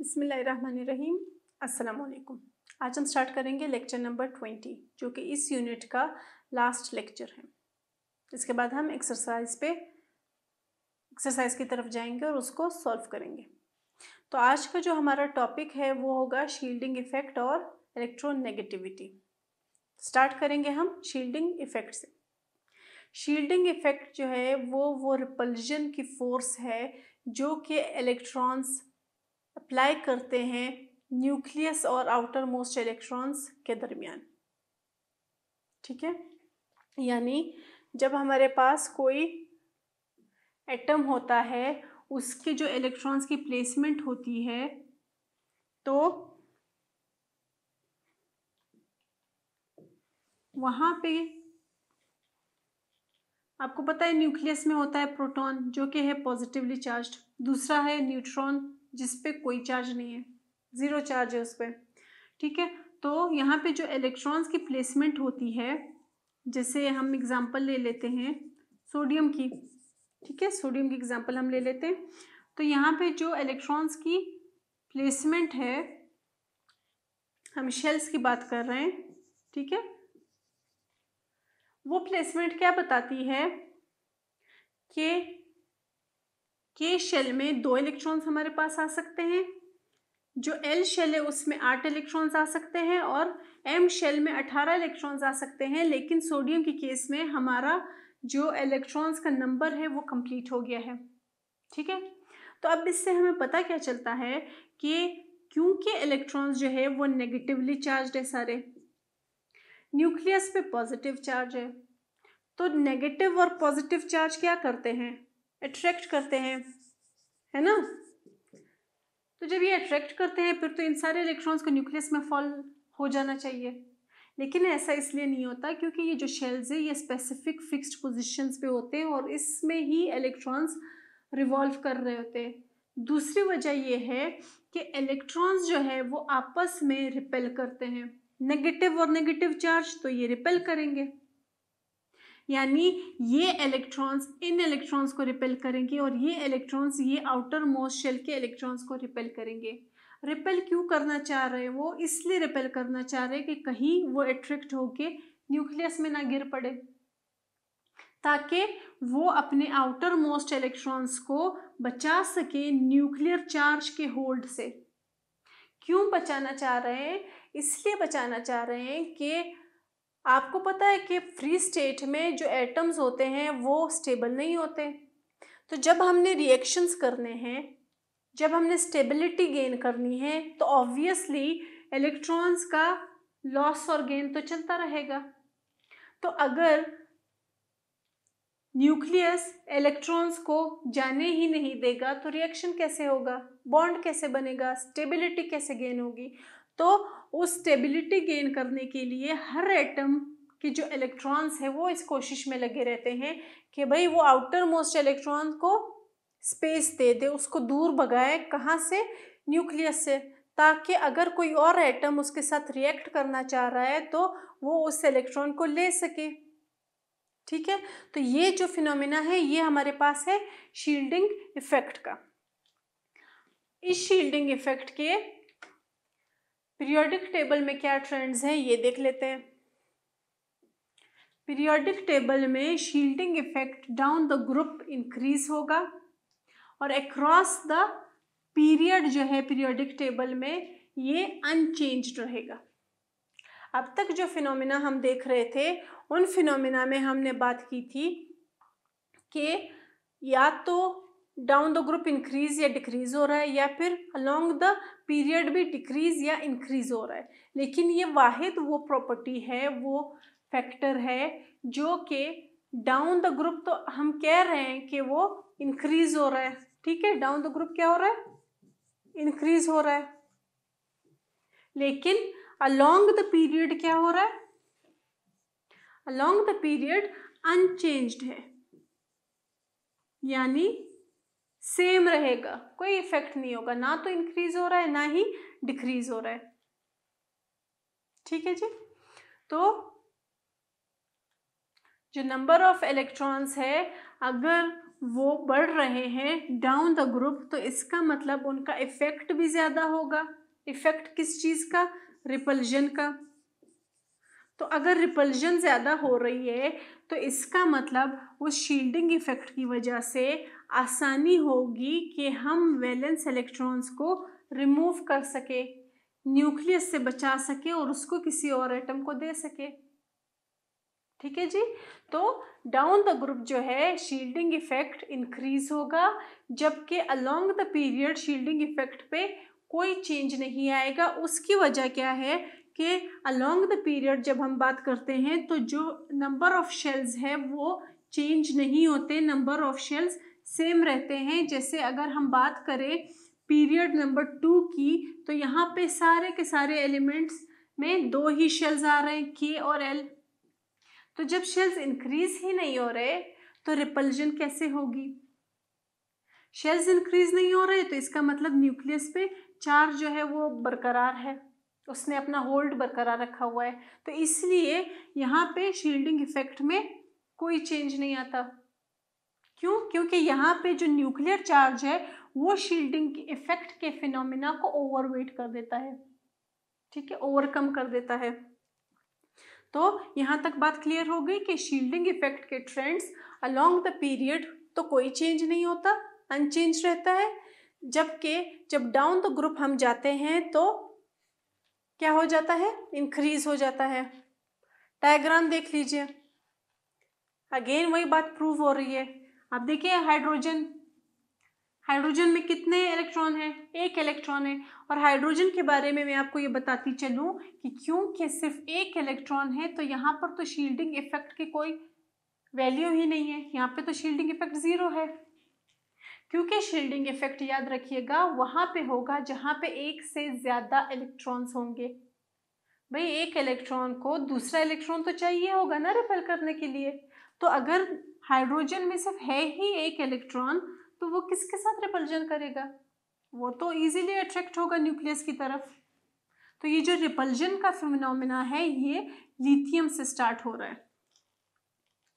बसमीम असलकुम आज हम स्टार्ट करेंगे लेक्चर नंबर ट्वेंटी जो कि इस यूनिट का लास्ट लेक्चर है इसके बाद हम एक्सरसाइज पे एक्सरसाइज की तरफ जाएंगे और उसको सॉल्व करेंगे तो आज का जो हमारा टॉपिक है वो होगा शील्डिंग इफ़ेक्ट और इलेक्ट्रोनेगेटिविटी स्टार्ट करेंगे हम शील्डिंग इफ़ेक्ट से शील्डिंग इफ़ेक्ट जो है वो वो रिपल्जन की फोर्स है जो कि इलेक्ट्रॉन्स अप्लाई करते हैं न्यूक्लियस और आउटर मोस्ट इलेक्ट्रॉन्स के दरमियान ठीक है यानी जब हमारे पास कोई एटम होता है उसके जो इलेक्ट्रॉन्स की प्लेसमेंट होती है तो वहाँ पे आपको पता है न्यूक्लियस में होता है प्रोटॉन जो कि है पॉजिटिवली चार्ज्ड दूसरा है न्यूट्रॉन जिस पे कोई चार्ज नहीं है ज़ीरो चार्ज है उस पर ठीक है तो यहाँ पे जो इलेक्ट्रॉन्स की प्लेसमेंट होती है जैसे हम एग्ज़ाम्पल ले लेते हैं सोडियम की ठीक है सोडियम की एग्ज़ाम्पल हम ले लेते हैं तो यहाँ पे जो इलेक्ट्रॉन्स की प्लेसमेंट है हम शेल्स की बात कर रहे हैं ठीक है वो प्लेसमेंट क्या बताती है कि के शेल में दो इलेक्ट्रॉन्स हमारे पास आ सकते हैं जो एल शेल है उसमें आठ इलेक्ट्रॉन्स आ सकते हैं और एम शेल में अठारह इलेक्ट्रॉन्स आ सकते हैं लेकिन सोडियम के केस में हमारा जो इलेक्ट्रॉन्स का नंबर है वो कंप्लीट हो गया है ठीक है तो अब इससे हमें पता क्या चलता है कि क्योंकि इलेक्ट्रॉन्स जो है वो नेगेटिवली चार्ज है सारे न्यूक्लियस पे पॉजिटिव चार्ज है तो नेगेटिव और पॉजिटिव चार्ज क्या करते हैं अट्रैक्ट करते हैं है ना तो जब ये अट्रैक्ट करते हैं फिर तो इन सारे इलेक्ट्रॉन्स को न्यूक्लियस में फॉल हो जाना चाहिए लेकिन ऐसा इसलिए नहीं होता क्योंकि ये जो शेल्स है ये स्पेसिफिक फिक्स्ड पोजीशंस पे होते हैं और इसमें ही इलेक्ट्रॉन्स रिवॉल्व कर रहे होते हैं दूसरी वजह ये है कि इलेक्ट्रॉन्स जो है वो आपस में रिपेल करते हैं नेगेटिव और नेगेटिव चार्ज तो ये रिपेल करेंगे यानी ये इलेक्ट्रॉन्स इन इलेक्ट्रॉन्स को रिपेल करेंगे और ये इलेक्ट्रॉन्स ये आउटर मोस्ट शेल के इलेक्ट्रॉन्स को रिपेल करेंगे रिपेल क्यों करना चाह रहे हैं वो इसलिए रिपेल करना चाह रहे हैं कि कहीं वो अट्रैक्ट होके न्यूक्लियस में ना गिर पड़े ताकि वो अपने आउटर मोस्ट इलेक्ट्रॉन्स को बचा सके न्यूक्लियर चार्ज के होल्ड से क्यों बचाना चाह रहे हैं इसलिए बचाना चाह रहे हैं कि आपको पता है कि फ्री स्टेट में जो एटम्स होते हैं वो स्टेबल नहीं होते तो जब हमने रिएक्शंस करने हैं जब हमने स्टेबिलिटी गेन करनी है तो ऑब्वियसली इलेक्ट्रॉन्स का लॉस और गेन तो चलता रहेगा तो अगर न्यूक्लियस इलेक्ट्रॉन्स को जाने ही नहीं देगा तो रिएक्शन कैसे होगा बॉन्ड कैसे बनेगा स्टेबिलिटी कैसे गेन होगी तो उस स्टेबिलिटी गेन करने के लिए हर एटम की जो इलेक्ट्रॉन्स है वो इस कोशिश में लगे रहते हैं कि भाई वो आउटर मोस्ट इलेक्ट्रॉन को स्पेस दे दे उसको दूर भगाए कहाँ से न्यूक्लियस से ताकि अगर कोई और एटम उसके साथ रिएक्ट करना चाह रहा है तो वो उस इलेक्ट्रॉन को ले सके ठीक है तो ये जो फिनोमिना है ये हमारे पास है शील्डिंग इफेक्ट का इस शील्डिंग इफेक्ट के पीरियोडिक टेबल में क्या ट्रेंड्स हैं ये देख लेते हैं पीरियोडिक टेबल में shielding effect down the group increase होगा और अक्रॉस द पीरियड जो है पीरियोडिक टेबल में ये अनचेंज रहेगा अब तक जो फिनोमिना हम देख रहे थे उन फिनोमिना में हमने बात की थी कि या तो डाउन द ग्रुप इंक्रीज या डिक्रीज हो रहा है या फिर अलोंग द पीरियड भी डिक्रीज या इंक्रीज हो रहा है लेकिन ये वाहिद वो प्रॉपर्टी है वो फैक्टर है जो कि डाउन द ग्रुप तो हम कह रहे हैं कि वो इंक्रीज हो रहा है ठीक है डाउन द ग्रुप क्या हो रहा है इंक्रीज हो रहा है लेकिन अलोंग द पीरियड क्या हो रहा है अलोंग द पीरियड अनचेंज्ड है यानी सेम रहेगा कोई इफेक्ट नहीं होगा ना तो इंक्रीज हो रहा है ना ही डिक्रीज हो रहा है ठीक है जी तो जो नंबर ऑफ इलेक्ट्रॉन्स है अगर वो बढ़ रहे हैं डाउन द ग्रुप तो इसका मतलब उनका इफेक्ट भी ज़्यादा होगा इफेक्ट किस चीज़ का रिपल्जन का तो अगर रिपल्जन ज़्यादा हो रही है तो इसका मतलब उस शील्डिंग इफेक्ट की वजह से आसानी होगी कि हम वैलेंस इलेक्ट्रॉन्स को रिमूव कर सके न्यूक्लियस से बचा सके और उसको किसी और एटम को दे सके ठीक है जी तो डाउन द ग्रुप जो है शील्डिंग इफेक्ट इंक्रीज होगा जबकि along the period shielding effect पे कोई चेंज नहीं आएगा उसकी वजह क्या है कि अलोंग द पीरियड जब हम बात करते हैं तो जो नंबर ऑफ शेल्स है वो चेंज नहीं होते नंबर ऑफ शेल्स सेम रहते हैं जैसे अगर हम बात करें पीरियड नंबर टू की तो यहाँ पे सारे के सारे एलिमेंट्स में दो ही शेल्स आ रहे हैं के और एल तो जब शेल्स इंक्रीज ही नहीं हो रहे तो रिपल्जन कैसे होगी शेल्स इंक्रीज नहीं हो रहे तो इसका मतलब न्यूक्लियस पे चार्ज जो है वो बरकरार है उसने अपना होल्ड बरकरार रखा हुआ है तो इसलिए यहाँ पे शील्डिंग इफेक्ट में कोई चेंज नहीं आता क्यों क्योंकि यहाँ पे जो न्यूक्लियर चार्ज है वो शील्डिंग के इफेक्ट के फिनोमिना को ओवरवेट कर देता है ठीक है ओवरकम कर देता है तो यहाँ तक बात क्लियर हो गई कि शील्डिंग इफेक्ट के ट्रेंड्स अलोंग द पीरियड तो कोई चेंज नहीं होता अनचेंज रहता है जबकि जब डाउन द ग्रुप हम जाते हैं तो क्या हो जाता है इंक्रीज हो जाता है डायग्राम देख लीजिए अगेन वही बात प्रूव हो रही है अब देखिए हाइड्रोजन हाइड्रोजन में कितने इलेक्ट्रॉन हैं एक इलेक्ट्रॉन है और हाइड्रोजन के बारे में मैं आपको ये बताती चलूँ कि क्योंकि सिर्फ एक इलेक्ट्रॉन है तो यहाँ पर तो शील्डिंग इफेक्ट की कोई वैल्यू ही नहीं है यहाँ पे तो शील्डिंग इफेक्ट ज़ीरो है क्योंकि शील्डिंग इफेक्ट याद रखिएगा वहाँ पे होगा जहाँ पे एक से ज़्यादा इलेक्ट्रॉन्स होंगे भाई एक इलेक्ट्रॉन को दूसरा इलेक्ट्रॉन तो चाहिए होगा ना रिपेल करने के लिए तो अगर हाइड्रोजन में सिर्फ है ही एक इलेक्ट्रॉन तो वो किसके साथ रिपल्जन करेगा वो तो इजीली अट्रैक्ट होगा न्यूक्लियस की तरफ तो ये जो रिपल्जन का फिनोमिना है ये लिथियम से स्टार्ट हो रहा है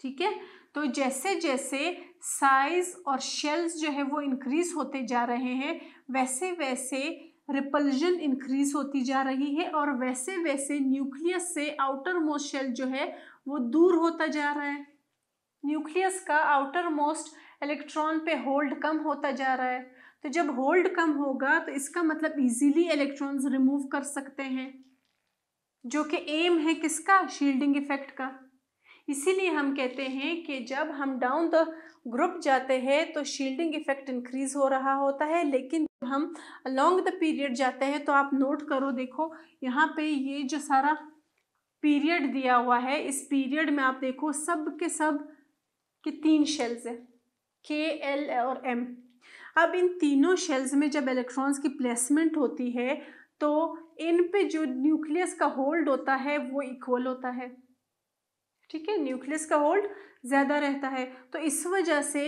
ठीक है तो जैसे जैसे साइज और शेल्स जो है वो इंक्रीज होते जा रहे हैं वैसे वैसे रिपल्जन इंक्रीज होती जा रही है और वैसे वैसे न्यूक्लियस से आउटर मोस्ट शेल जो है वो दूर होता जा रहा है न्यूक्लियस का आउटर मोस्ट इलेक्ट्रॉन पे होल्ड कम होता जा रहा है तो जब होल्ड कम होगा तो इसका मतलब इजीली इलेक्ट्रॉन्स रिमूव कर सकते हैं जो कि एम है किसका शील्डिंग इफेक्ट का इसीलिए हम कहते हैं कि जब हम डाउन द ग्रुप जाते हैं तो शील्डिंग इफेक्ट इंक्रीज हो रहा होता है लेकिन जब हम अलोंग द पीरियड जाते हैं तो आप नोट करो देखो यहाँ पे ये जो सारा पीरियड दिया हुआ है इस पीरियड में आप देखो सब के सब कि तीन शेल्स हैं के एल और एम अब इन तीनों शेल्स में जब इलेक्ट्रॉन्स की प्लेसमेंट होती है तो इन पे जो न्यूक्लियस का होल्ड होता है वो इक्वल होता है ठीक है न्यूक्लियस का होल्ड ज़्यादा रहता है तो इस वजह से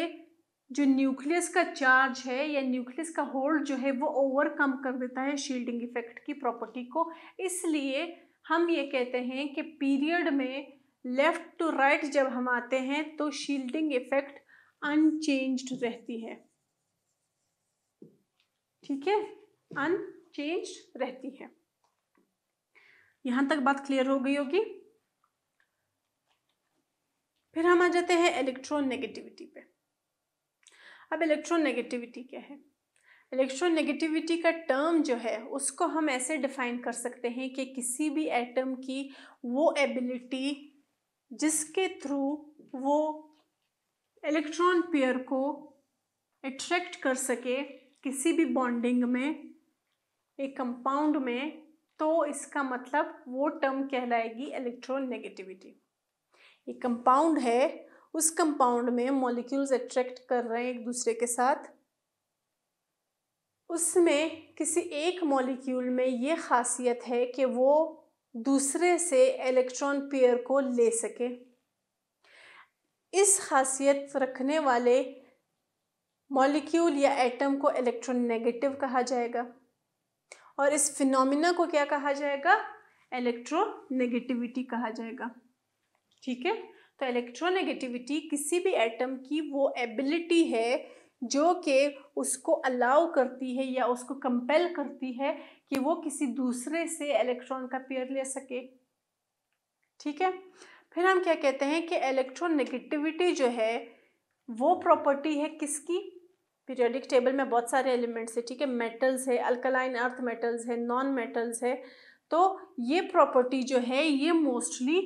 जो न्यूक्लियस का चार्ज है या न्यूक्लियस का होल्ड जो है वो ओवरकम कर देता है शील्डिंग इफेक्ट की प्रॉपर्टी को इसलिए हम ये कहते हैं कि पीरियड में लेफ्ट टू राइट जब हम आते हैं तो शील्डिंग इफेक्ट अनचेंज्ड रहती है ठीक है अनचेंज्ड रहती है यहां तक बात क्लियर हो गई होगी फिर हम आ जाते हैं नेगेटिविटी पे अब नेगेटिविटी क्या है इलेक्ट्रोनेगेटिविटी का टर्म जो है उसको हम ऐसे डिफाइन कर सकते हैं कि किसी भी एटम की वो एबिलिटी जिसके थ्रू वो इलेक्ट्रॉन पेयर को अट्रैक्ट कर सके किसी भी बॉन्डिंग में एक कंपाउंड में तो इसका मतलब वो टर्म कहलाएगी इलेक्ट्रॉन नेगेटिविटी एक कंपाउंड है उस कंपाउंड में मॉलिक्यूल्स अट्रैक्ट कर रहे हैं एक दूसरे के साथ उसमें किसी एक मॉलिक्यूल में ये खासियत है कि वो दूसरे से इलेक्ट्रॉन पेयर को ले सके इस खासियत रखने वाले मॉलिक्यूल या एटम को इलेक्ट्रॉन नेगेटिव कहा जाएगा और इस फिनोमिना को क्या कहा जाएगा इलेक्ट्रोनेगेटिविटी कहा जाएगा ठीक है तो इलेक्ट्रोनेगेटिविटी किसी भी एटम की वो एबिलिटी है जो कि उसको अलाउ करती है या उसको कंपेल करती है कि वो किसी दूसरे से इलेक्ट्रॉन का पेयर ले सके ठीक है फिर हम क्या कहते हैं कि इलेक्ट्रॉन नेगेटिविटी जो है वो प्रॉपर्टी है किसकी पीरियोडिक टेबल में बहुत सारे एलिमेंट्स है ठीक है मेटल्स है अल्कलाइन अर्थ मेटल्स है नॉन मेटल्स है तो ये प्रॉपर्टी जो है ये मोस्टली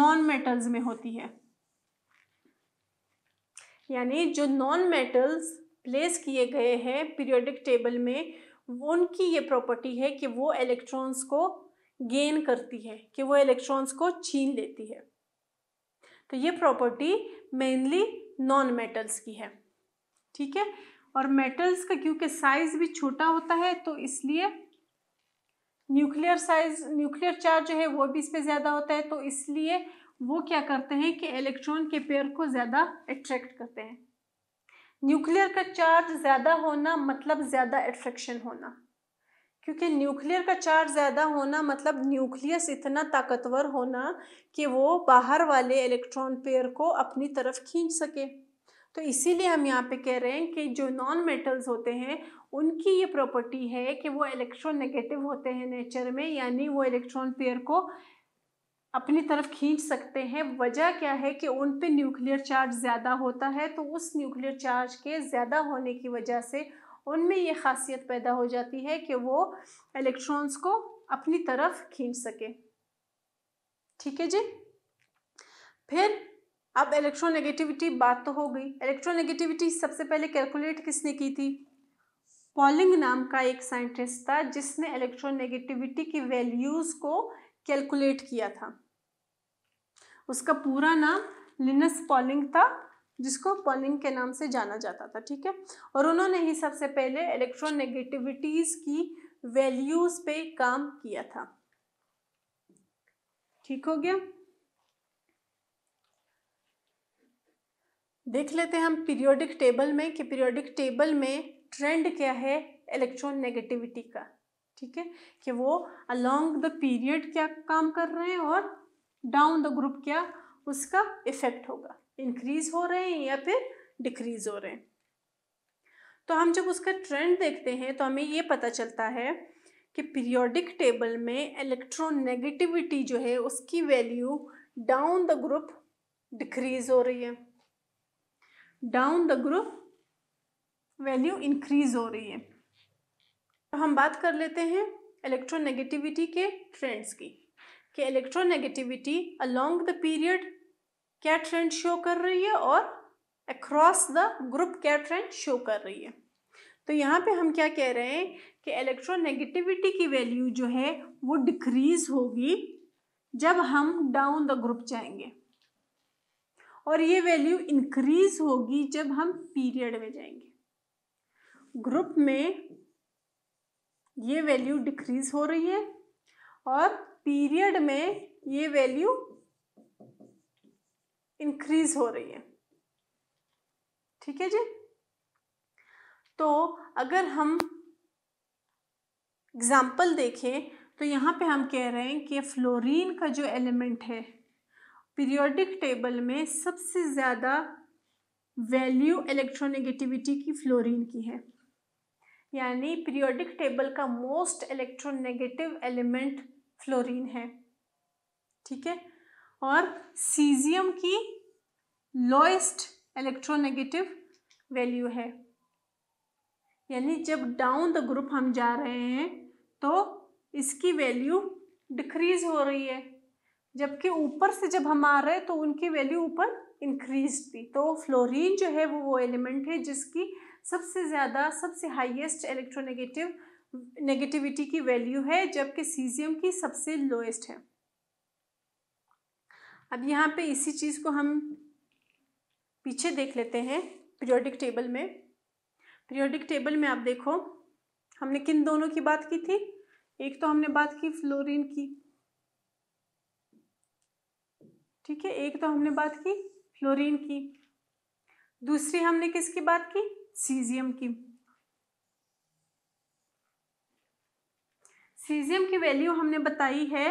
नॉन मेटल्स में होती है यानी जो नॉन मेटल्स प्लेस किए गए हैं पीरियोडिक टेबल में उनकी ये प्रॉपर्टी है कि वो इलेक्ट्रॉन्स को गेन करती है कि वो इलेक्ट्रॉन्स को छीन लेती है तो ये प्रॉपर्टी मेनली नॉन मेटल्स की है ठीक है और मेटल्स का क्योंकि साइज भी छोटा होता है तो इसलिए न्यूक्लियर साइज न्यूक्लियर चार्ज जो है वो भी इस पर ज़्यादा होता है तो इसलिए वो क्या करते हैं कि इलेक्ट्रॉन के पेयर को ज़्यादा अट्रैक्ट करते हैं न्यूक्लियर का चार्ज ज़्यादा होना मतलब ज़्यादा एट्रैक्शन होना क्योंकि न्यूक्लियर का चार्ज ज़्यादा होना मतलब न्यूक्लियस इतना ताकतवर होना कि वो बाहर वाले इलेक्ट्रॉन पेयर को अपनी तरफ खींच सके तो इसीलिए हम यहाँ पे कह रहे हैं कि जो नॉन मेटल्स होते हैं उनकी ये प्रॉपर्टी है कि वो इलेक्ट्रॉन नेगेटिव होते हैं नेचर में यानी वो इलेक्ट्रॉन पेयर को अपनी तरफ खींच सकते हैं वजह क्या है कि उन पे न्यूक्लियर चार्ज ज़्यादा होता है तो उस न्यूक्लियर चार्ज के ज़्यादा होने की वजह से उनमें ये खासियत पैदा हो जाती है कि वो इलेक्ट्रॉन्स को अपनी तरफ खींच सके ठीक है जी फिर अब इलेक्ट्रोनेगेटिविटी बात तो हो गई इलेक्ट्रोनेगेटिविटी सबसे पहले कैलकुलेट किसने की थी पॉलिंग नाम का एक साइंटिस्ट था जिसने इलेक्ट्रोनेगेटिविटी की वैल्यूज़ को कैलकुलेट किया था उसका पूरा नाम लिनस पॉलिंग था जिसको पॉलिंग के नाम से जाना जाता था ठीक है और उन्होंने ही सबसे पहले इलेक्ट्रोनेगेटिविटीज़ की वैल्यूज़ पे काम किया था ठीक हो गया देख लेते हैं हम पीरियोडिक टेबल में कि पीरियोडिक टेबल में ट्रेंड क्या है इलेक्ट्रॉन नेगेटिविटी का ठीक है कि वो अलोंग द पीरियड क्या काम कर रहे हैं और डाउन द ग्रुप क्या उसका इफेक्ट होगा इंक्रीज हो रहे हैं या फिर डिक्रीज हो रहे हैं तो हम जब उसका ट्रेंड देखते हैं तो हमें ये पता चलता है कि पीरियोडिक टेबल में इलेक्ट्रोनेगेटिविटी जो है उसकी value down the group decrease हो रही है down the group value increase हो रही है तो हम बात कर लेते हैं इलेक्ट्रोनेगेटिविटी के ट्रेंड्स की कि इलेक्ट्रोनेगेटिविटी अलोंग द पीरियड क्या ट्रेंड शो कर रही है और अक्रॉस द ग्रुप क्या ट्रेंड शो कर रही है तो यहाँ पे हम क्या कह रहे हैं कि इलेक्ट्रोनेगेटिविटी की वैल्यू जो है वो डिक्रीज होगी जब हम डाउन द ग्रुप जाएंगे और ये वैल्यू इंक्रीज होगी जब हम पीरियड में जाएंगे ग्रुप में ये वैल्यू डिक्रीज हो रही है और पीरियड में ये वैल्यू इंक्रीज हो रही है ठीक है जी तो अगर हम एग्ज़ाम्पल देखें तो यहाँ पे हम कह रहे हैं कि फ्लोरीन का जो एलिमेंट है पीरियोडिक टेबल में सबसे ज़्यादा वैल्यू इलेक्ट्रोनेगेटिविटी की फ्लोरीन की है यानी पीरियोडिक टेबल का मोस्ट इलेक्ट्रोनेगेटिव एलिमेंट फ्लोरीन है ठीक है और सीजियम की लोएस्ट इलेक्ट्रोनेगेटिव वैल्यू है यानी जब डाउन द ग्रुप हम जा रहे हैं तो इसकी वैल्यू डिक्रीज हो रही है जबकि ऊपर से जब हम आ रहे हैं तो उनकी वैल्यू ऊपर इंक्रीज थी तो फ्लोरीन जो है वो वो एलिमेंट है जिसकी सबसे ज़्यादा सबसे हाईएस्ट इलेक्ट्रोनेगेटिव नेगेटिविटी की वैल्यू है जबकि सीजियम की सबसे लोएस्ट है अब यहाँ पे इसी चीज़ को हम पीछे देख लेते हैं पीरियोडिक टेबल में पीरियोडिक टेबल में आप देखो हमने किन दोनों की बात की थी एक तो हमने बात की फ्लोरीन की ठीक है एक तो हमने बात की फ्लोरीन की दूसरी हमने किसकी बात की सीजियम की सीजियम की वैल्यू हमने बताई है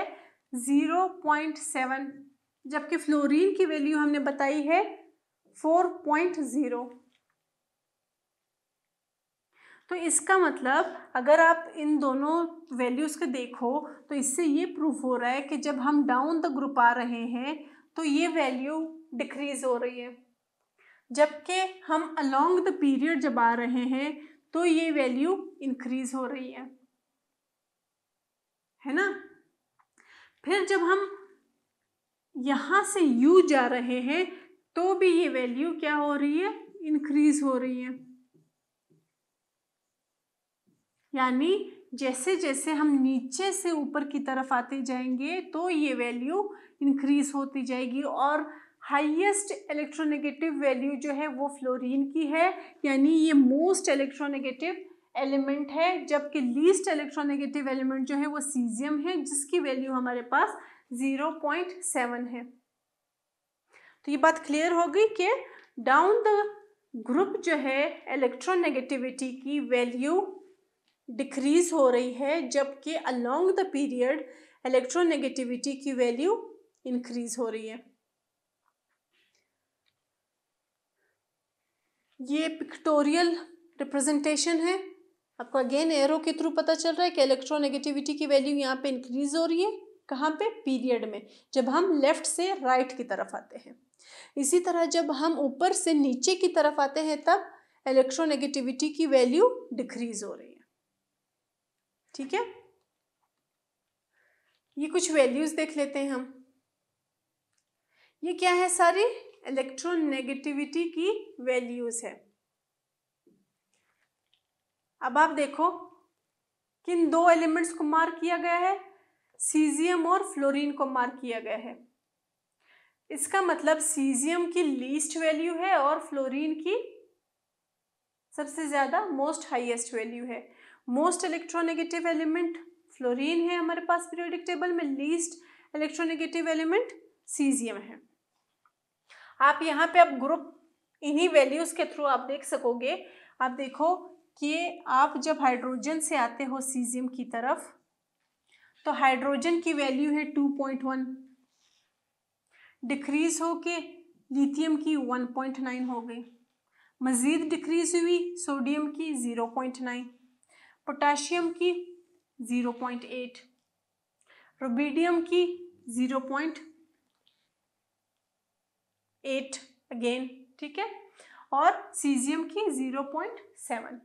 ज़ीरो पॉइंट सेवन जबकि फ्लोरीन की वैल्यू हमने बताई है फोर पॉइंट ज़ीरो तो इसका मतलब अगर आप इन दोनों वैल्यूज़ के देखो तो इससे ये प्रूफ हो रहा है कि जब हम डाउन द ग्रुप आ रहे हैं तो ये वैल्यू डिक्रीज हो रही है जबकि हम अलोंग द पीरियड जब आ रहे हैं तो ये वैल्यू इंक्रीज हो रही है है ना फिर जब हम यहाँ से u जा रहे हैं तो भी ये वैल्यू क्या हो रही है इंक्रीज हो रही है यानी जैसे जैसे हम नीचे से ऊपर की तरफ आते जाएंगे तो ये वैल्यू इंक्रीज होती जाएगी और हाईएस्ट इलेक्ट्रोनेगेटिव वैल्यू जो है वो फ्लोरीन की है यानी ये मोस्ट इलेक्ट्रोनेगेटिव एलिमेंट है जबकि लीस्ट इलेक्ट्रोनेगेटिव एलिमेंट जो है वो सीजियम है जिसकी वैल्यू हमारे पास ज़ीरो पॉइंट सेवन है तो ये बात क्लियर हो गई कि डाउन द ग्रुप जो है इलेक्ट्रोनेगेटिविटी की वैल्यू डिक्रीज हो रही है जबकि अलोंग द पीरियड इलेक्ट्रोनेगेटिविटी की वैल्यू इंक्रीज हो रही है ये पिक्टोरियल रिप्रेजेंटेशन है आपको अगेन एरो के थ्रू पता चल रहा है कि इलेक्ट्रोनेगेटिविटी की वैल्यू यहाँ पे इंक्रीज हो रही है कहाँ पे पीरियड में जब हम लेफ्ट से राइट right की तरफ आते हैं इसी तरह जब हम ऊपर से नीचे की तरफ आते हैं तब इलेक्ट्रोनेगेटिविटी की वैल्यू डिक्रीज हो रही है ठीक है ये कुछ वैल्यूज देख लेते हैं हम ये क्या है सारी इलेक्ट्रोनेगेटिविटी की वैल्यूज है अब आप देखो किन दो एलिमेंट्स को मार्क किया गया है सीजियम और फ्लोरीन को मार्क किया गया है इसका मतलब सीजियम की लीस्ट वैल्यू है और फ्लोरीन की सबसे ज़्यादा मोस्ट हाईएस्ट वैल्यू है मोस्ट इलेक्ट्रोनेगेटिव एलिमेंट फ्लोरीन है हमारे पास पीरियोडिक टेबल में लीस्ट इलेक्ट्रोनेगेटिव एलिमेंट सीजियम है आप यहाँ पे आप ग्रुप इन्हीं वैल्यूज़ के थ्रू आप देख सकोगे आप देखो कि आप जब हाइड्रोजन से आते हो सीजियम की तरफ तो हाइड्रोजन की वैल्यू है टू पॉइंट वन डिक्रीज हो के लिथियम की वन पॉइंट नाइन हो गई मज़ीद डिक्रीज हुई सोडियम की ज़ीरो पॉइंट नाइन पोटाशियम की ज़ीरो पॉइंट एट रुबीडियम की ज़ीरो पॉइंट एट अगेन ठीक है और सीजियम की ज़ीरो पॉइंट सेवन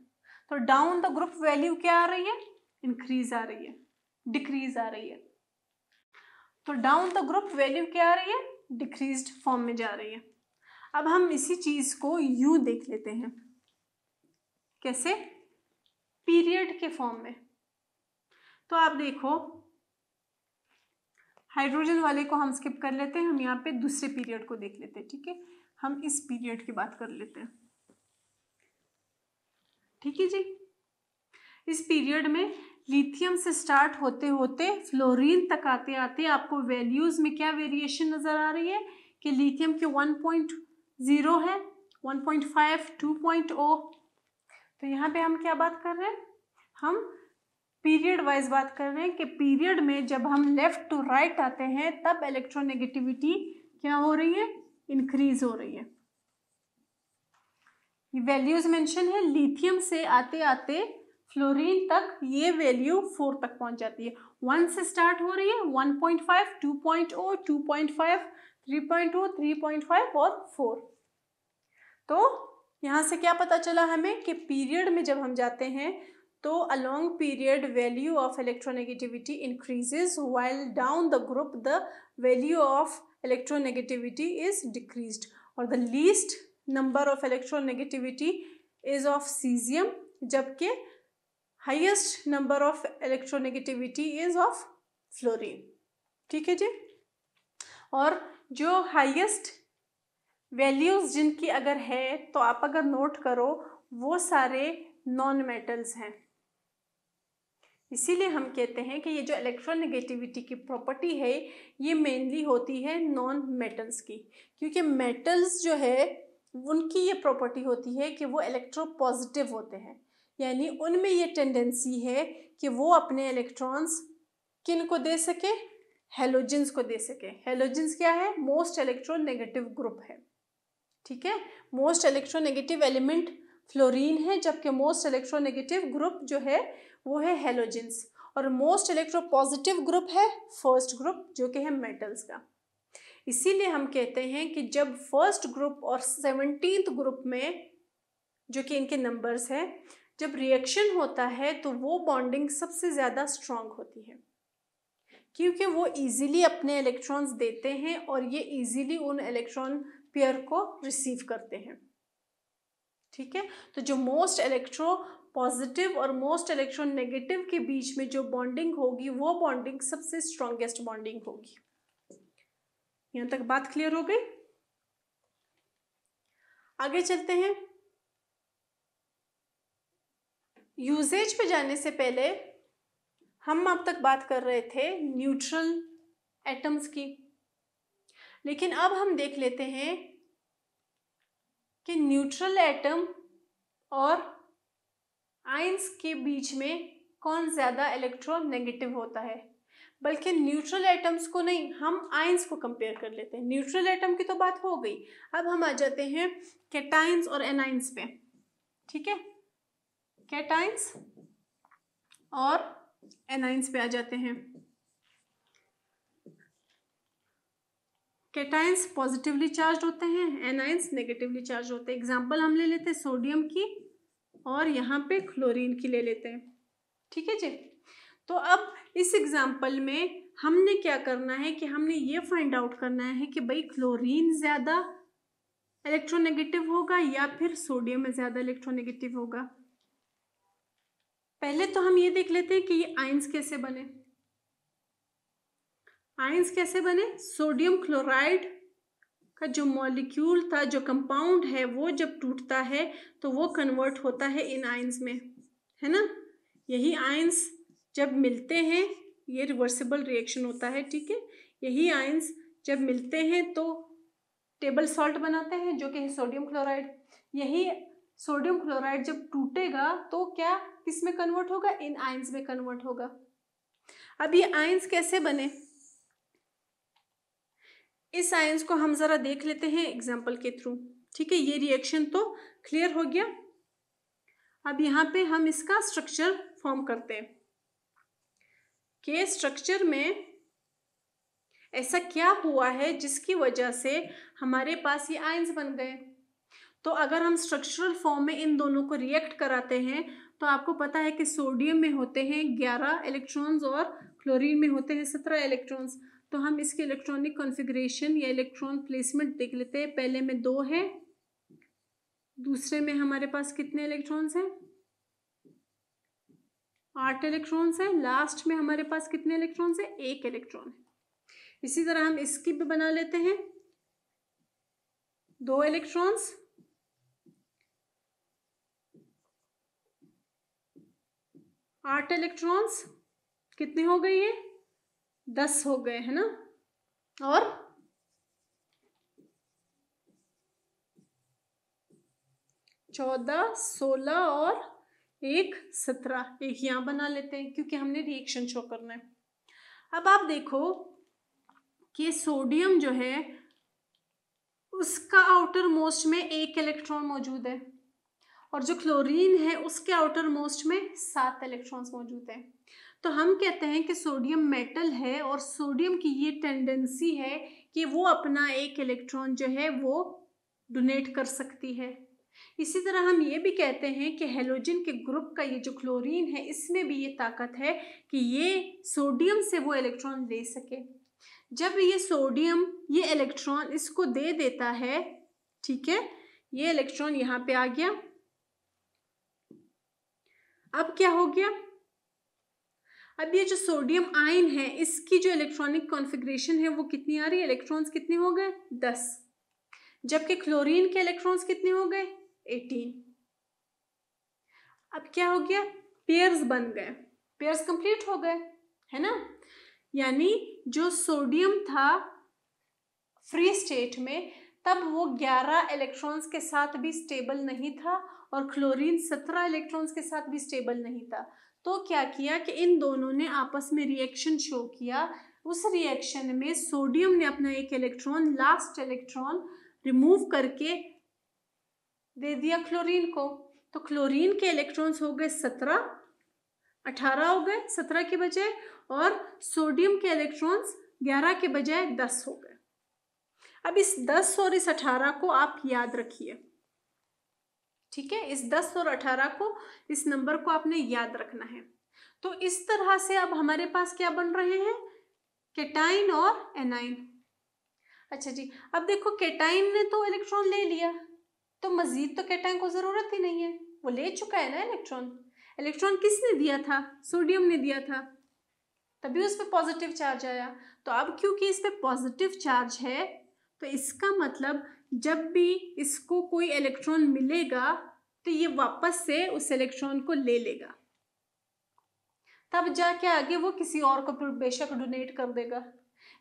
तो डाउन द ग्रुप वैल्यू क्या आ रही है इंक्रीज आ रही है डिक्रीज आ रही है तो डाउन द ग्रुप वैल्यू क्या आ रही है डिक्रीज फॉर्म में जा रही है अब हम इसी चीज को यू देख लेते हैं कैसे पीरियड के फॉर्म में तो आप देखो हाइड्रोजन वाले को हम स्किप कर लेते हैं हम यहाँ पे दूसरे पीरियड को देख लेते हैं ठीक है हम इस पीरियड की बात कर लेते हैं ठीक है जी इस पीरियड में लिथियम से स्टार्ट होते होते फ्लोरीन तक आते आते आपको वैल्यूज़ में क्या वेरिएशन नज़र आ रही है कि लिथियम के 1.0 है 1.5 2.0 तो यहाँ पे हम क्या बात कर रहे हैं हम पीरियड वाइज बात कर रहे हैं कि पीरियड में जब हम लेफ़्ट टू राइट आते हैं तब इलेक्ट्रोनेगेटिविटी क्या हो रही है इंक्रीज़ हो रही है वैल्यूज मेंशन है लिथियम से आते आते फ्लोरीन तक ये वैल्यू फोर तक पहुंच जाती है वन से स्टार्ट हो रही है one point five two point O two point five three point O three point five और फोर तो यहाँ से क्या पता चला हमें कि पीरियड में जब हम जाते हैं तो along period value of electronegativity increases while down the group the value of electronegativity is decrease और the least number of electronegativity is of caesium जबकि highest number of electronegativity is of fluorine ठीक है जी और जो highest values जिनकी अगर है तो आप अगर नोट करो वो सारे नॉन मेटल्स हैं इसीलिए हम कहते हैं कि ये जो इलेक्ट्रोनेगेटिविटी की प्रॉपर्टी है ये मेनली होती है नॉन मेटल्स की क्योंकि मेटल्स जो है उनकी ये प्रॉपर्टी होती है कि वो इलेक्ट्रोपॉजिटिव होते हैं यानी उनमें ये टेंडेंसी है कि वो अपने इलेक्ट्रॉन्स किन को दे सके हेलोजिन्स को दे सके हेलोजिन्स क्या है मोस्ट इलेक्ट्रो नेगेटिव ग्रुप है ठीक है most electronegative element fluorine है जबकि मोस्ट इलेक्ट्रोनेगेटिव ग्रुप जो है वो है हेलोजिन्स और मोस्ट इलेक्ट्रोपॉजिटिव ग्रुप है फर्स्ट ग्रुप जो कि है मेटल्स का इसीलिए हम कहते हैं कि जब फर्स्ट ग्रुप और सेवनटीन ग्रुप में जो कि इनके नंबर्स हैं जब रिएक्शन होता है तो वो बॉन्डिंग सबसे ज़्यादा स्ट्रॉन्ग होती है क्योंकि वो इजीली अपने इलेक्ट्रॉन्स देते हैं और ये इजीली उन इलेक्ट्रॉन पेयर को रिसीव करते हैं ठीक है तो जो मोस्ट इलेक्ट्रो पॉजिटिव और मोस्ट इलेक्ट्रो नेगेटिव के बीच में जो बॉन्डिंग होगी वो बॉन्डिंग सबसे स्ट्रॉन्गेस्ट बॉन्डिंग होगी यहां तक बात क्लियर हो गई आगे चलते हैं यूजेज पे जाने से पहले हम अब तक बात कर रहे थे न्यूट्रल एटम्स की लेकिन अब हम देख लेते हैं कि न्यूट्रल एटम और आइंस के बीच में कौन ज़्यादा इलेक्ट्रॉन नेगेटिव होता है बल्कि न्यूट्रल एटम्स को नहीं हम आइंस को कंपेयर कर लेते हैं न्यूट्रल एटम की तो बात हो गई अब हम आ जाते हैं कैटाइंस और एनाइंस पे ठीक है कैटाइंस और एनाइंस पे आ जाते हैं कैटाइंस पॉजिटिवली चार्ज होते हैं एनाइंस नेगेटिवली चार्ज होते हैं एग्जाम्पल हम ले लेते हैं सोडियम की और यहाँ पे क्लोरीन की ले लेते हैं ठीक है जी तो अब इस एग्ज़ाम्पल में हमने क्या करना है कि हमने ये फाइंड आउट करना है कि भाई क्लोरीन ज़्यादा इलेक्ट्रोनेगेटिव होगा या फिर सोडियम में ज़्यादा इलेक्ट्रोनेगेटिव होगा पहले तो हम ये देख लेते हैं कि ये आइंस कैसे बने आइंस कैसे बने सोडियम क्लोराइड का जो मॉलिक्यूल था जो कंपाउंड है वो जब टूटता है तो वो कन्वर्ट होता है इन आइंस में है ना यही आइंस जब मिलते हैं ये रिवर्सिबल रिएक्शन होता है ठीक है यही आयंस जब मिलते हैं तो टेबल सॉल्ट बनाते हैं जो कि है सोडियम क्लोराइड यही सोडियम क्लोराइड जब टूटेगा तो क्या किस में कन्वर्ट होगा इन आयंस में कन्वर्ट होगा अब ये आयंस कैसे बने इस आयंस को हम ज़रा देख लेते हैं एग्जाम्पल के थ्रू ठीक है ये रिएक्शन तो क्लियर हो गया अब यहाँ पे हम इसका स्ट्रक्चर फॉर्म करते हैं के स्ट्रक्चर में ऐसा क्या हुआ है जिसकी वजह से हमारे पास ये आयंस बन गए तो अगर हम स्ट्रक्चरल फॉर्म में इन दोनों को रिएक्ट कराते हैं तो आपको पता है कि सोडियम में होते हैं ग्यारह इलेक्ट्रॉन्स और क्लोरीन में होते हैं सत्रह इलेक्ट्रॉन्स तो हम इसके इलेक्ट्रॉनिक कॉन्फ़िगरेशन या इलेक्ट्रॉन प्लेसमेंट देख लेते हैं पहले में दो है दूसरे में हमारे पास कितने इलेक्ट्रॉन्स हैं आठ इलेक्ट्रॉन्स हैं लास्ट में हमारे पास कितने इलेक्ट्रॉन्स हैं एक इलेक्ट्रॉन है इसी तरह हम इसकी भी बना लेते हैं दो इलेक्ट्रॉन्स आठ इलेक्ट्रॉन्स कितने हो गए ये दस हो गए है ना और चौदह सोलह और एक सत्रह एक यहाँ बना लेते हैं क्योंकि हमने रिएक्शन शो करना है अब आप देखो कि सोडियम जो है उसका आउटर मोस्ट में एक इलेक्ट्रॉन मौजूद है और जो क्लोरीन है उसके आउटर मोस्ट में सात इलेक्ट्रॉन्स मौजूद हैं तो हम कहते हैं कि सोडियम मेटल है और सोडियम की ये टेंडेंसी है कि वो अपना एक इलेक्ट्रॉन जो है वो डोनेट कर सकती है इसी तरह हम ये भी कहते हैं कि हेलोजन के ग्रुप का ये जो क्लोरीन है इसमें भी ये ताकत है कि ये सोडियम से वो इलेक्ट्रॉन ले सके जब ये सोडियम ये इलेक्ट्रॉन इसको दे देता है ठीक है ये इलेक्ट्रॉन यहाँ पे आ गया अब क्या हो गया अब ये जो सोडियम आयन है इसकी जो इलेक्ट्रॉनिक कॉन्फ़िगरेशन है वो कितनी आ रही है इलेक्ट्रॉन्स कितने हो गए दस जबकि क्लोरीन के इलेक्ट्रॉन्स कितने हो गए एटीन अब क्या हो गया पेयर्स बन गए पेयर्स कंप्लीट हो गए है ना यानी जो सोडियम था फ्री स्टेट में तब वो 11 इलेक्ट्रॉन्स के साथ भी स्टेबल नहीं था और क्लोरीन 17 इलेक्ट्रॉन्स के साथ भी स्टेबल नहीं था तो क्या किया कि इन दोनों ने आपस में रिएक्शन शो किया उस रिएक्शन में सोडियम ने अपना एक इलेक्ट्रॉन लास्ट इलेक्ट्रॉन रिमूव करके दे दिया क्लोरीन को तो क्लोरीन के इलेक्ट्रॉन्स हो गए सत्रह अठारह हो गए सत्रह के बजाय और सोडियम के इलेक्ट्रॉन्स ग्यारह के बजाय दस हो गए अब इस दस और इस अठारह को आप याद रखिए ठीक है इस दस और अठारह को इस नंबर को आपने याद रखना है तो इस तरह से अब हमारे पास क्या बन रहे हैं केटाइन और एनाइन अच्छा जी अब देखो केटाइन ने तो इलेक्ट्रॉन ले लिया तो मजीद तो कैटाइन को ज़रूरत ही नहीं है वो ले चुका है ना इलेक्ट्रॉन इलेक्ट्रॉन किसने दिया था सोडियम ने दिया था तभी उस पर पॉजिटिव चार्ज आया तो अब क्योंकि इस पर पॉजिटिव चार्ज है तो इसका मतलब जब भी इसको कोई इलेक्ट्रॉन मिलेगा तो ये वापस से उस इलेक्ट्रॉन को ले लेगा तब जाके आगे वो किसी और को बेशक डोनेट कर देगा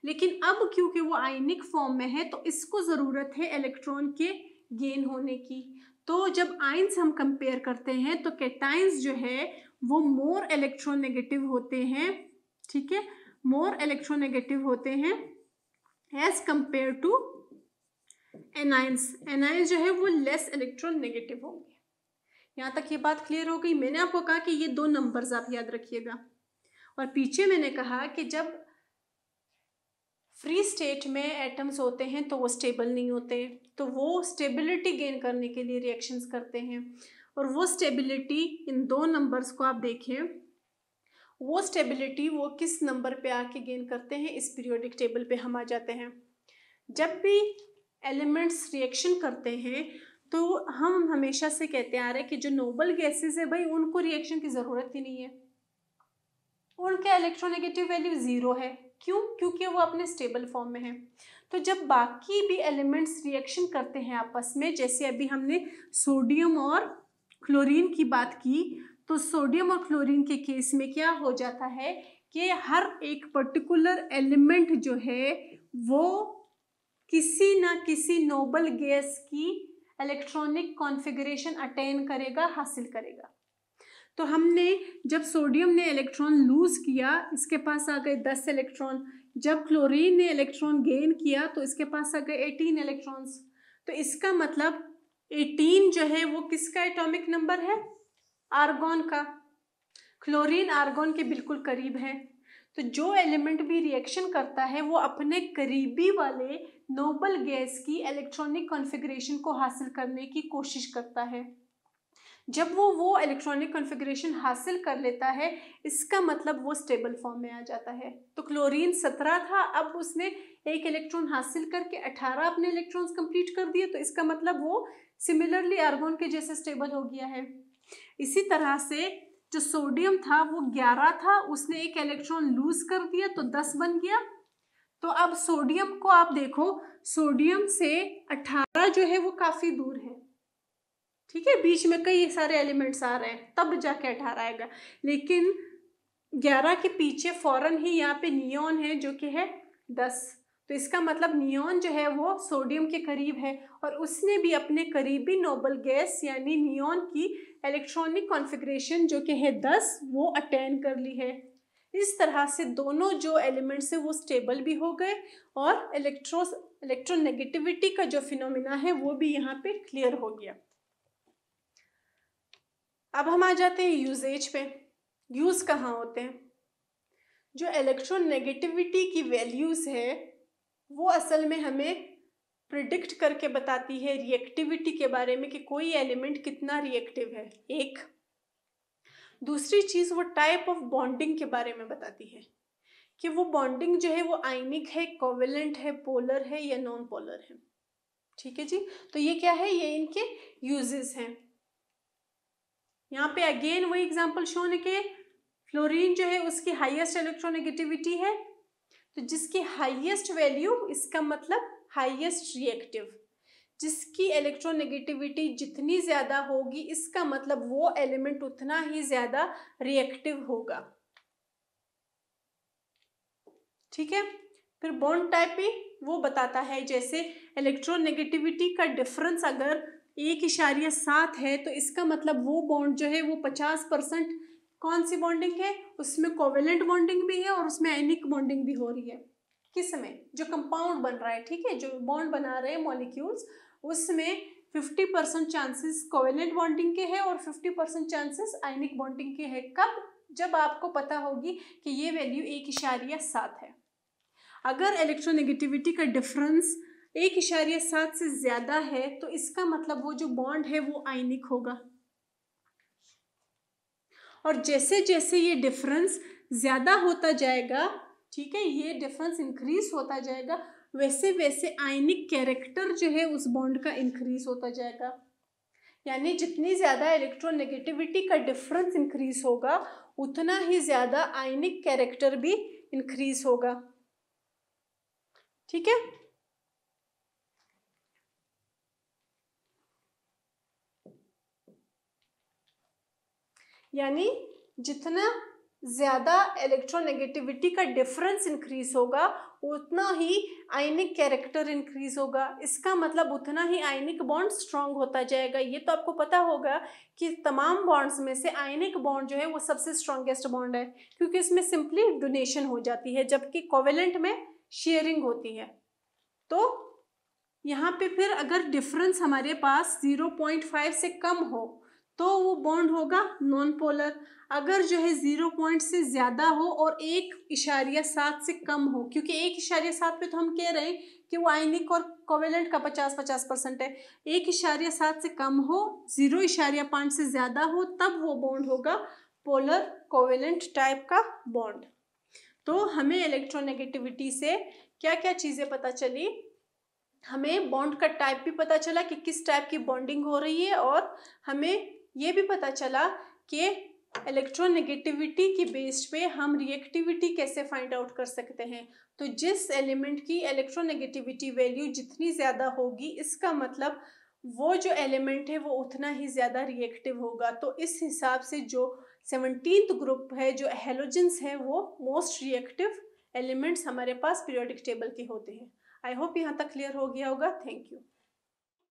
लेकिन अब क्योंकि वो आयनिक फॉर्म में है तो इसको ज़रूरत है इलेक्ट्रॉन के गेन होने की तो जब आइंस हम कंपेयर करते हैं तो कैटाइंस जो है वो मोर इलेक्ट्रोनेगेटिव होते हैं ठीक है मोर इलेक्ट्रोनेगेटिव होते हैं as compare to anions anions जो है वो लेस इलेक्ट्रोनेगेटिव होंगे यहाँ तक ये बात क्लियर हो गई मैंने आपको कहा कि ये दो नंबर्स आप याद रखिएगा और पीछे मैंने कहा कि जब फ्री स्टेट में एटम्स होते हैं तो वो स्टेबल नहीं होते तो वो स्टेबिलिटी गेन करने के लिए रिएक्शंस करते हैं और वो स्टेबिलिटी इन दो नंबर्स को आप देखें वो स्टेबिलिटी वो किस नंबर पे आके गेन करते हैं इस पीरियोडिक टेबल पे हम आ जाते हैं जब भी एलिमेंट्स रिएक्शन करते हैं तो हम हमेशा से कहते आ रहे हैं कि जो नोबल गैसेज है भाई उनको रिएक्शन की ज़रूरत ही नहीं है उनके इलेक्ट्रोनेगेटिव वैल्यू ज़ीरो है क्यों क्योंकि वो अपने स्टेबल फॉर्म में है तो जब बाकी भी एलिमेंट्स रिएक्शन करते हैं आपस में जैसे अभी हमने सोडियम और क्लोरीन की बात की तो सोडियम और क्लोरीन के केस में क्या हो जाता है कि हर एक पर्टिकुलर एलिमेंट जो है वो किसी ना किसी नोबल गैस की इलेक्ट्रॉनिक कॉन्फ़िगरेशन अटेन करेगा हासिल करेगा तो हमने जब सोडियम ने इलेक्ट्रॉन लूज किया इसके पास आ गए दस इलेक्ट्रॉन जब क्लोरीन ने इलेक्ट्रॉन गेन किया तो इसके पास आ गए एटीन इलेक्ट्रॉन्स तो इसका मतलब एटीन जो है वो किसका एटॉमिक नंबर है आर्गोन का क्लोरीन आर्गोन के बिल्कुल करीब है तो जो एलिमेंट भी रिएक्शन करता है वो अपने करीबी वाले नोबल गैस की इलेक्ट्रॉनिक कॉन्फ़िगरेशन को हासिल करने की कोशिश करता है जब वो वो इलेक्ट्रॉनिक कॉन्फ़िगरेशन हासिल कर लेता है इसका मतलब वो स्टेबल फॉर्म में आ जाता है तो क्लोरीन सत्रह था अब उसने एक इलेक्ट्रॉन हासिल करके अठारह अपने इलेक्ट्रॉन्स कंप्लीट कर दिए तो इसका मतलब वो सिमिलरली आर्गोन के जैसे स्टेबल हो गया है इसी तरह से जो सोडियम था वो ग्यारह था उसने एक इलेक्ट्रॉन लूज कर दिया तो दस बन गया तो अब सोडियम को आप देखो सोडियम से अठारह जो है वो काफ़ी दूर है ठीक है बीच में कई सारे एलिमेंट्स आ रहे हैं तब जाके अठारह आएगा लेकिन ग्यारह के पीछे फौरन ही यहाँ पे नियोन है जो कि है दस तो इसका मतलब नियोन जो है वो सोडियम के करीब है और उसने भी अपने करीबी नोबल गैस यानी नियोन की इलेक्ट्रॉनिक कॉन्फ़िगरेशन जो कि है दस वो अटेन कर ली है इस तरह से दोनों जो एलिमेंट्स हैं वो स्टेबल भी हो गए और इलेक्ट्रो इलेक्ट्रोनेगेटिविटी का जो फिनोमिना है वो भी यहाँ पे क्लियर हो गया अब हम आ जाते हैं यूजेज पे यूज़ कहाँ होते हैं जो इलेक्ट्रोनेगेटिविटी की वैल्यूज़ है वो असल में हमें प्रिडिक्ट करके बताती है रिएक्टिविटी के बारे में कि कोई एलिमेंट कितना रिएक्टिव है एक दूसरी चीज़ वो टाइप ऑफ बॉन्डिंग के बारे में बताती है कि वो बॉन्डिंग जो है वो आइनिक है कोवेलेंट है पोलर है या नॉन पोलर है ठीक है जी तो ये क्या है ये इनके यूजेस हैं यहाँ पे अगेन वही एग्जाम्पल शो है कि फ्लोरिन जो है उसकी हाइएस्ट इलेक्ट्रोनेगेटिविटी है तो जिसकी हाइएस्ट वैल्यू इसका मतलब हाइएस्ट रिएक्टिव जिसकी इलेक्ट्रोनेगेटिविटी जितनी ज़्यादा होगी इसका मतलब वो एलिमेंट उतना ही ज़्यादा रिएक्टिव होगा ठीक है फिर बॉन्ड टाइप भी वो बताता है जैसे इलेक्ट्रोनेगेटिविटी का डिफरेंस अगर एक इशारिया सात है तो इसका मतलब वो बॉन्ड जो है वो पचास परसेंट कौन सी बॉन्डिंग है उसमें कोवेलेंट बॉन्डिंग भी है और उसमें एनिक बॉन्डिंग भी हो रही है किस में जो कंपाउंड बन रहा है ठीक है जो बॉन्ड बना रहे हैं मॉलिक्यूल्स उसमें fifty percent chances covalent bonding के हैं और fifty percent chances ionic bonding के हैं कब जब आपको पता होगी कि ये वैल्यू एक इशारिया सात है अगर इलेक्ट्रोनेगेटिविटी का डिफरेंस एक इशारे सात से ज़्यादा है तो इसका मतलब वो जो बॉन्ड है वो आयनिक होगा और जैसे जैसे ये डिफरेंस ज़्यादा होता जाएगा ठीक है ये डिफरेंस इंक्रीज होता जाएगा वैसे वैसे आयनिक कैरेक्टर जो है उस बॉन्ड का इंक्रीज होता जाएगा यानी जितनी ज़्यादा इलेक्ट्रोनेगेटिविटी का डिफरेंस इंक्रीज होगा उतना ही ज़्यादा आयनिक कैरेक्टर भी इंक्रीज होगा ठीक है यानी जितना ज़्यादा इलेक्ट्रोनेगेटिविटी का डिफरेंस इंक्रीज होगा उतना ही आयनिक कैरेक्टर इंक्रीज होगा इसका मतलब उतना ही आयनिक बॉन्ड स्ट्रांग होता जाएगा ये तो आपको पता होगा कि तमाम बॉन्ड्स में से आयनिक बॉन्ड जो है वो सबसे स्ट्रांगेस्ट बॉन्ड है क्योंकि इसमें सिंपली डोनेशन हो जाती है जबकि कोवेलेंट में शेयरिंग होती है तो यहाँ पे फिर अगर डिफरेंस हमारे पास 0.5 से कम हो तो वो बॉन्ड होगा नॉन पोलर अगर जो है ज़ीरो पॉइंट से ज़्यादा हो और एक इशारिया सात से कम हो क्योंकि एक इशारिया सात पे तो हम कह रहे हैं कि वो आयनिक और कोवेलेंट का पचास पचास परसेंट है एक इशारिया सात से कम हो ज़ीरो इशारिया पाँच से ज़्यादा हो तब वो बॉन्ड होगा पोलर कोवेलेंट टाइप का बॉन्ड तो हमें इलेक्ट्रोनेगेटिविटी से क्या क्या चीज़ें पता चली हमें बॉन्ड का टाइप भी पता चला कि किस टाइप की बॉन्डिंग हो रही है और हमें ये भी पता चला कि इलेक्ट्रोनेगेटिविटी की बेस पे हम रिएक्टिविटी कैसे फाइंड आउट कर सकते हैं तो जिस एलिमेंट की इलेक्ट्रोनेगेटिविटी वैल्यू जितनी ज़्यादा होगी इसका मतलब वो जो एलिमेंट है वो उतना ही ज़्यादा रिएक्टिव होगा तो इस हिसाब से जो सेवनटीन ग्रुप है जो हेलोजेंस है वो मोस्ट रिएक्टिव एलिमेंट्स हमारे पास पीरियोडिक टेबल के होते हैं आई होप यहाँ तक क्लियर हो गया होगा थैंक यू